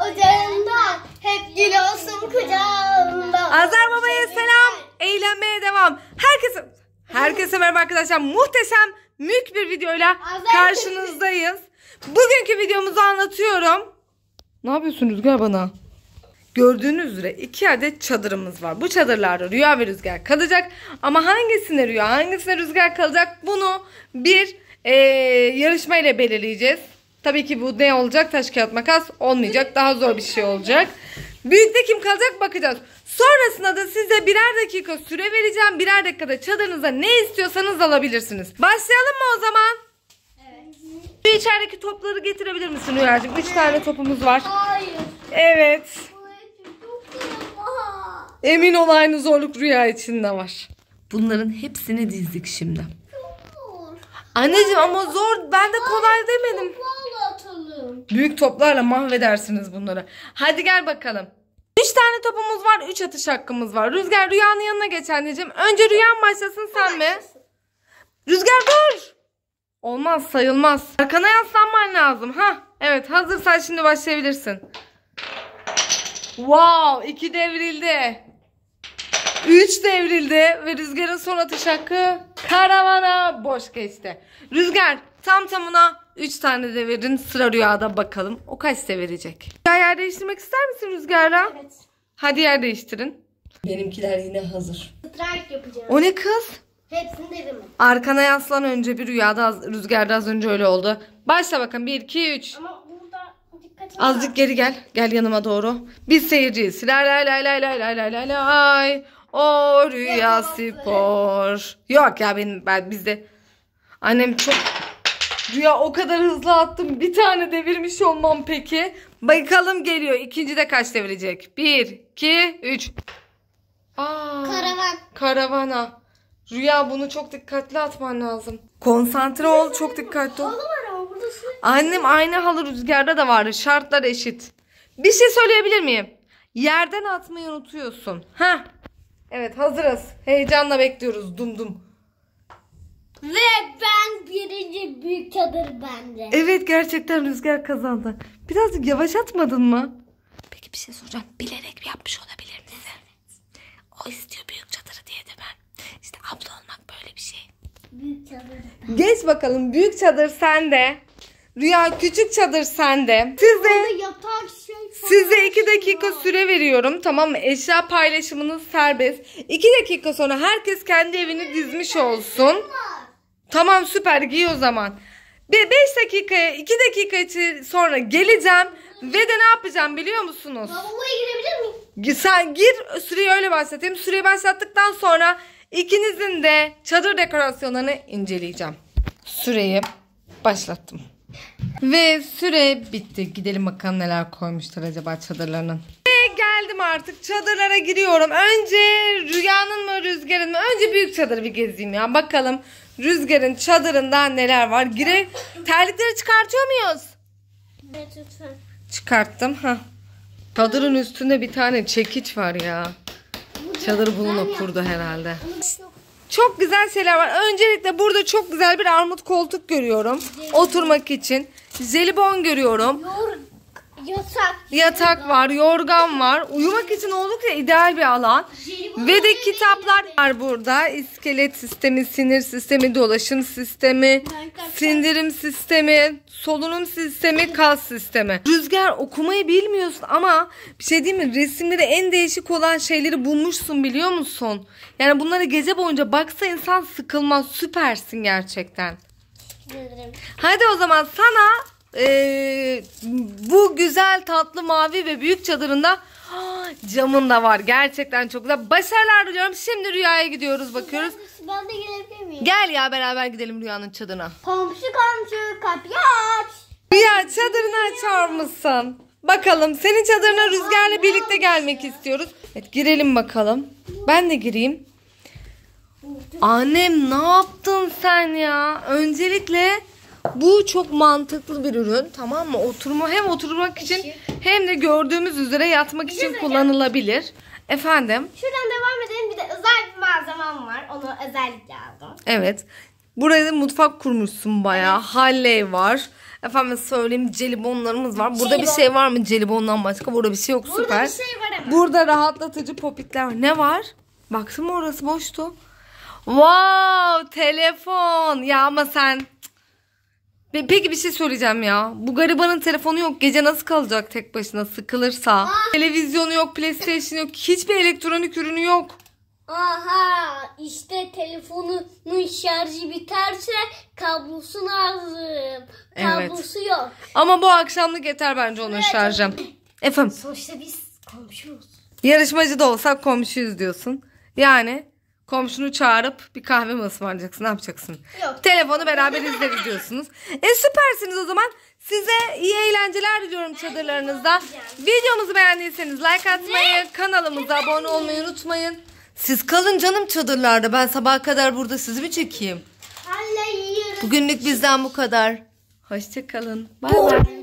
ocağımda hep gül olsun kucağımda. Azar babaya selam. Eğlenmeye devam. Herkese herkese merhaba arkadaşlar. Muhteşem mük bir videoyla karşınızdayız. Bugünkü videomuzu anlatıyorum. Ne yapıyorsun Rüzgar bana? Gördüğünüz üzere iki adet çadırımız var. Bu çadırlarda rüya ve rüzgar kalacak. Ama hangisine rüya, hangisine rüzgar kalacak bunu bir e, yarışma ile belirleyeceğiz. Tabii ki bu ne olacak? Taş kağıt makas olmayacak. Daha zor bir şey olacak. Büyükte kim kalacak bakacağız. Sonrasında da size birer dakika süre vereceğim. Birer dakikada çadırınıza ne istiyorsanız alabilirsiniz. Başlayalım mı o zaman? Evet. Şu içerideki topları getirebilir misin Rüyacığım? Üç tane topumuz var. Hayır. Evet. Emin ol aynı zorluk rüya içinde var. Bunların hepsini dizdik şimdi. Çok zor. Anneciğim ama zor. Ben de kolay demedim büyük toplarla mahvedersiniz bunları. Hadi gel bakalım. 3 tane topumuz var. 3 atış hakkımız var. Rüzgar Rüya'nın yanına geç anneciğim. Önce Rüyan başlasın sen mi? Rüzgar dur. Olmaz sayılmaz. Arkana yaslanman lazım. ha? Evet hazırsan şimdi başlayabilirsin. Wow iki devrildi. 3 devrildi ve Rüzgar'ın son atış hakkı karavana boş geçti. Rüzgar tam tamına 3 tane de verin sıra rüyada bakalım. O kaç size verecek? Rüya yer değiştirmek ister misin rüzgara? Evet. Hadi yer değiştirin. Benimkiler yine hazır. Strike yapacağız. O ne kız? Hepsini dedim. Arkana yaslan önce bir rüyada Rüzgar'da az önce öyle oldu. Başla bakın 1, 2, 3. Ama burada dikkatimi Azıcık geri gel. Gel yanıma doğru. Biz seyirciyiz. Lay lay lay lay lay lay lay lay lay. O rüya Yapamazsın. spor. Yok ya benim ben bizde annem çok Rüya o kadar hızlı attım. Bir tane devirmiş olmam peki. Bakalım geliyor. İkinci de kaç devirecek? Bir, iki, üç. Aa, Karavan. Karavana. Rüya bunu çok dikkatli atman lazım. Konsantre ol. Çok dikkatli ol. Annem aynı halı rüzgarda da vardı. Şartlar eşit. Bir şey söyleyebilir miyim? Yerden atmayı unutuyorsun. Ha? Evet hazırız. Heyecanla bekliyoruz. Dum dum. Ve ben birinci büyük çadır bende. Evet gerçekten Rüzgar kazandı. Birazcık yavaş atmadın mı? Peki bir şey soracağım. Bilerek yapmış olabilir misin? O istiyor büyük çadırı diye de ben. İşte abla olmak böyle bir şey. Büyük çadır. Geç bakalım büyük çadır sende. Rüya küçük çadır sende. Siz de şey size iki dakika var. süre veriyorum. Tamam mı? Eşya paylaşımınız serbest. İki dakika sonra herkes kendi evini dizmiş olsun. Var. Tamam süper giy o zaman. Bir 5 dakikaya 2 dakika sonra geleceğim ve de ne yapacağım biliyor musunuz? Lavaboya girebilir miyim? Sen gir süreyi öyle bahsedeyim. Süreyi başlattıktan sonra ikinizin de çadır dekorasyonlarını inceleyeceğim. Süreyi başlattım. Ve süre bitti. Gidelim bakalım neler koymuşlar acaba çadırlarının geldim artık çadırlara giriyorum. Önce rüyanın mı rüzgarın mı? Önce büyük çadırı bir gezeyim ya. Bakalım rüzgarın çadırında neler var. Gire terlikleri çıkartıyor muyuz? Çıkarttım. ha. Çadırın üstünde bir tane çekiç var ya. Çadır bulunup kurdu herhalde. Çok güzel şeyler var. Öncelikle burada çok güzel bir armut koltuk görüyorum. Oturmak için. Zelibon görüyorum. Yatak. Yatak var, yorgan var. Uyumak için oldukça ideal bir alan. Ve de kitaplar var burada. İskelet sistemi, sinir sistemi, dolaşım sistemi, sindirim sistemi, solunum sistemi, kas sistemi. Rüzgar okumayı bilmiyorsun ama bir şey değil mi? Resimleri en değişik olan şeyleri bulmuşsun biliyor musun? Yani bunları gece boyunca baksa insan sıkılmaz. Süpersin gerçekten. Hadi o zaman sana ee, bu güzel tatlı mavi ve büyük çadırında camın da var. Gerçekten çok güzel. Başarılar diliyorum. Şimdi rüyaya gidiyoruz bakıyoruz. ben de gelebilir miyim? Gel ya beraber gidelim rüyanın çadırına. Komşu komşu kapıyı aç. Rüya çadırını açar mısın? Bakalım senin çadırına rüzgarla birlikte gelmek istiyoruz. Evet girelim bakalım. Ben de gireyim. Annem ne yaptın sen ya? Öncelikle bu çok mantıklı bir ürün tamam mı? Oturma hem oturmak için hem de gördüğümüz üzere yatmak için kullanılabilir. Efendim Şuradan devam edelim. Bir de özel bir malzemem var. Onu özellikle aldım. evet. burada da mutfak kurmuşsun bayağı. Halley var. Efendim söyleyeyim celibonlarımız var. Burada bir şey var mı celibondan başka? Burada bir şey yok Burada süper. bir şey var ama. Burada rahatlatıcı popitler var. Ne var? Baktım orası boştu. Wow telefon. Ya ama sen Peki bir şey söyleyeceğim ya. Bu garibanın telefonu yok. Gece nasıl kalacak tek başına sıkılırsa? Aa. Ah. Televizyonu yok, PlayStation yok. Hiçbir elektronik ürünü yok. Aha işte telefonunun şarjı biterse kablosu lazım. Kablosu evet. yok. Ama bu akşamlık yeter bence onun evet. şarjı. Efendim. Sonuçta biz komşuyuz. Yarışmacı da olsak komşuyuz diyorsun. Yani Komşunu çağırıp bir kahve mi ısmarlayacaksın? Ne yapacaksın? Yok. Telefonu beraber izleriz E süpersiniz o zaman. Size iyi eğlenceler diliyorum çadırlarınızda. Videomuzu beğendiyseniz like atmayı, kanalımıza abone olmayı unutmayın. Siz kalın canım çadırlarda. Ben sabaha kadar burada sizi mi çekeyim? Bugünlük bizden bu kadar. Hoşçakalın. Bay bay.